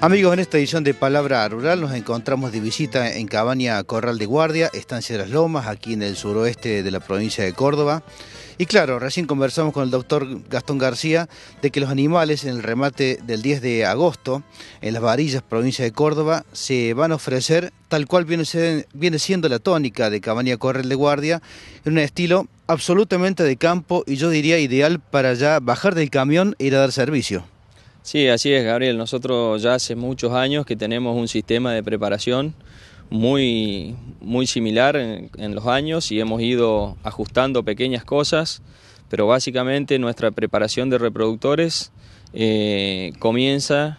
Amigos, en esta edición de Palabra Rural nos encontramos de visita en Cabaña Corral de Guardia, Estancia de las Lomas, aquí en el suroeste de la provincia de Córdoba. Y claro, recién conversamos con el doctor Gastón García de que los animales en el remate del 10 de agosto en las varillas, provincia de Córdoba, se van a ofrecer tal cual viene, siendo la tónica de Cabaña Corral de Guardia, en un estilo absolutamente de campo y yo diría ideal para ya bajar del camión e ir a dar servicio. Sí, así es, Gabriel. Nosotros ya hace muchos años que tenemos un sistema de preparación muy, muy similar en, los años y hemos ido ajustando pequeñas cosas, pero básicamente nuestra preparación de reproductores eh, comienza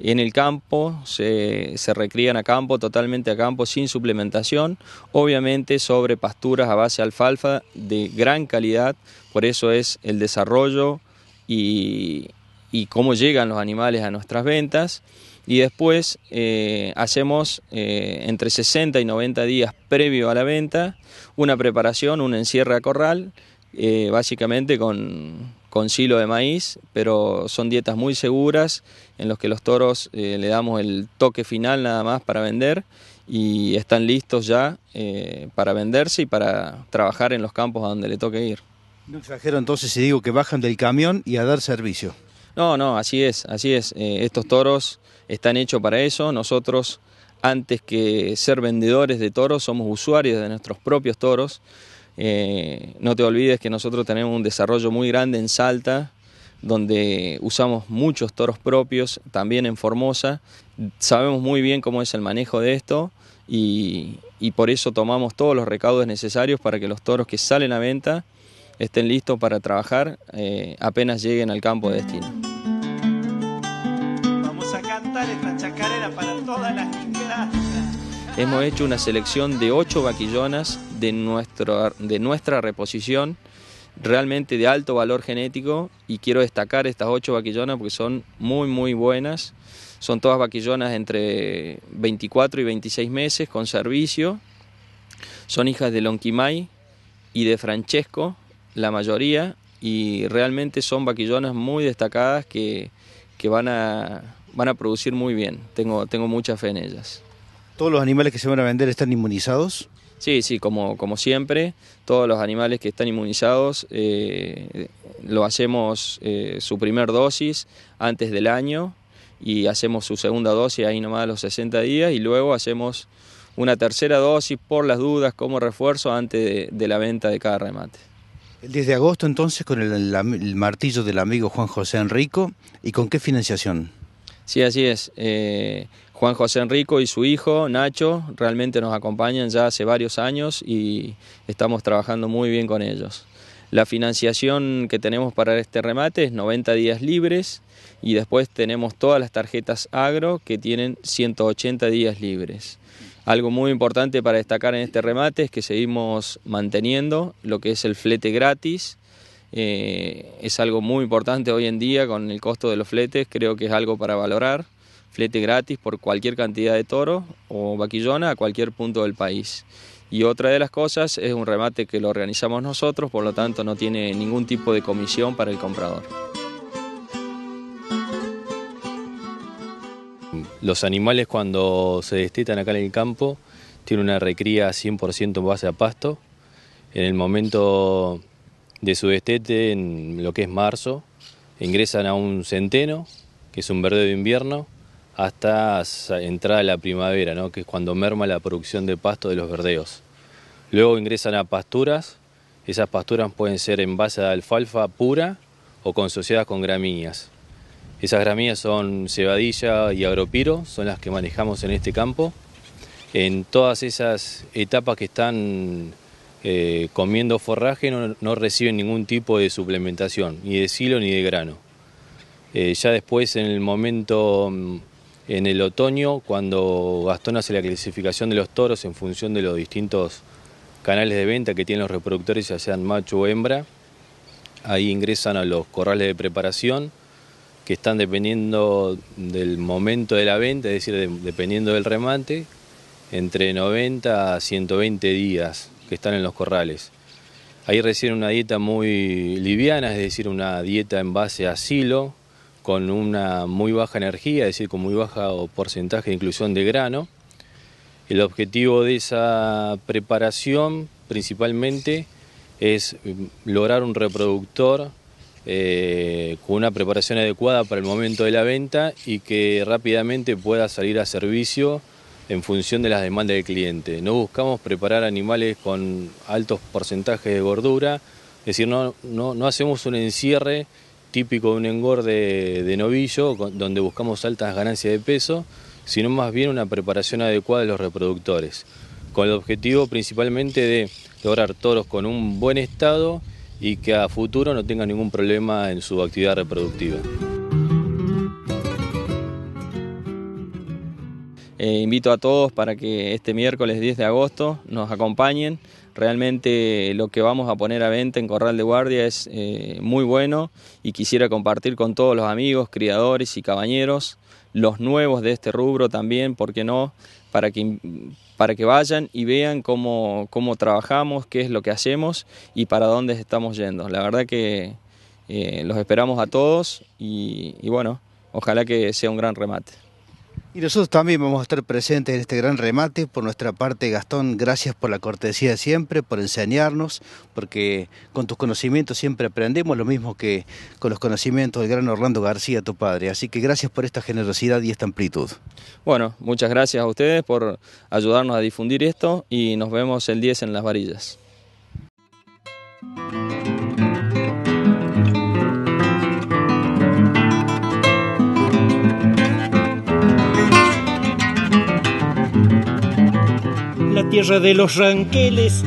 en el campo, se, se, recrían a campo, totalmente a campo, sin suplementación, obviamente sobre pasturas a base de alfalfa de gran calidad, por eso es el desarrollo y, y cómo llegan los animales a nuestras ventas. Y después eh, hacemos eh, entre 60 y 90 días previo a la venta una preparación, un encierra a corral, eh, básicamente con, silo de maíz, pero son dietas muy seguras en los que los toros le damos el toque final nada más para vender y están listos ya para venderse y para trabajar en los campos a donde le toque ir. No exagero entonces si digo que bajan del camión y a dar servicio. No, no, así es, así es. Eh, estos toros están hechos para eso. Nosotros, antes que ser vendedores de toros, somos usuarios de nuestros propios toros. Eh, no te olvides que nosotros tenemos un desarrollo muy grande en Salta, donde usamos muchos toros propios, también en Formosa. Sabemos muy bien cómo es el manejo de esto y, por eso tomamos todos los recaudos necesarios para que los toros que salen a venta estén listos para trabajar eh, apenas lleguen al campo de destino. chacarera para todas las Hemos hecho una selección de ocho vaquillonas de, nuestro, de nuestra reposición, realmente de alto valor genético, y quiero destacar estas ocho vaquillonas porque son muy, muy buenas. Son todas vaquillonas entre 24 y 26 meses con servicio. Son hijas de Lonquimay y de Francesco, la mayoría, y realmente son vaquillonas muy destacadas que van a van a producir muy bien. Tengo, tengo mucha fe en ellas. ¿Todos los animales que se van a vender están inmunizados? Sí, sí, como, como siempre, todos los animales que están inmunizados eh, lo hacemos eh, su primer dosis antes del año y hacemos su segunda dosis ahí nomás a los 60 días y luego hacemos una tercera dosis por las dudas como refuerzo antes de, la venta de cada remate. Desde agosto entonces con el, el martillo del amigo Juan José Enrico y con qué financiación? Sí, así es. Eh, Juan José Enrico y su hijo Nacho realmente nos acompañan ya hace varios años y estamos trabajando muy bien con ellos. La financiación que tenemos para este remate es 90 días libres y después tenemos todas las tarjetas agro que tienen 180 días libres. Algo muy importante para destacar en este remate es que seguimos manteniendo lo que es el flete gratis eh, es algo muy importante hoy en día con el costo de los fletes, creo que es algo para valorar. Flete gratis por cualquier cantidad de toro o vaquillona a cualquier punto del país. Y otra de las cosas es un remate que lo organizamos nosotros, por lo tanto no tiene ningún tipo de comisión para el comprador. Los animales cuando se destetan acá en el campo tienen una recría 100% en base a pasto. En el momento de su destete en lo que es marzo, ingresan a un centeno, que es un verde de invierno, hasta entrada la primavera, ¿no? que es cuando merma la producción de pasto de los verdeos. Luego ingresan a pasturas, esas pasturas pueden ser en base a alfalfa pura o consociadas con gramíneas. Esas gramíneas son cebadilla y agropiro, son las que manejamos en este campo. En todas esas etapas que están eh, comiendo forraje no, reciben ningún tipo de suplementación, ni de silo ni de grano. Eh, ya después, en el momento, mm, en el otoño, cuando Gastón hace la clasificación de los toros en función de los distintos canales de venta que tienen los reproductores, ya sean macho o hembra, ahí ingresan a los corrales de preparación que están dependiendo del momento de la venta, es decir, dependiendo del remate, entre 90 a 120 días que están en los corrales. Ahí reciben una dieta muy liviana, es decir, una dieta en base a silo, con una muy baja energía, es decir, con muy bajo porcentaje de inclusión de grano. El objetivo de esa preparación principalmente es mm, lograr un reproductor eh, con una preparación adecuada para el momento de la venta y que rápidamente pueda salir a servicio en función de las demandas del cliente. No buscamos preparar animales con altos porcentajes de gordura, es decir, no, no, hacemos un encierre típico de un engorde de novillo, donde buscamos altas ganancias de peso, sino más bien una preparación adecuada de los reproductores, con el objetivo principalmente de lograr toros con un buen estado y que a futuro no tengan ningún problema en su actividad reproductiva. Eh, invito a todos para que este miércoles 10 de agosto nos acompañen. Realmente lo que vamos a poner a venta en Corral de Guardia es eh, muy bueno y quisiera compartir con todos los amigos, criadores y cabañeros, los nuevos de este rubro también, ¿por qué no? Para que, para que vayan y vean cómo, trabajamos, qué es lo que hacemos y para dónde estamos yendo. La verdad que eh, los esperamos a todos y bueno, ojalá que sea un gran remate. Y nosotros también vamos a estar presentes en este gran remate. Por nuestra parte, Gastón, gracias por la cortesía de siempre, por enseñarnos, porque con tus conocimientos siempre aprendemos lo mismo que con los conocimientos del gran Orlando García, tu padre. Así que gracias por esta generosidad y esta amplitud. Bueno, muchas gracias a ustedes por ayudarnos a difundir esto y nos vemos el 10 en las varillas. tierra de los ranqueles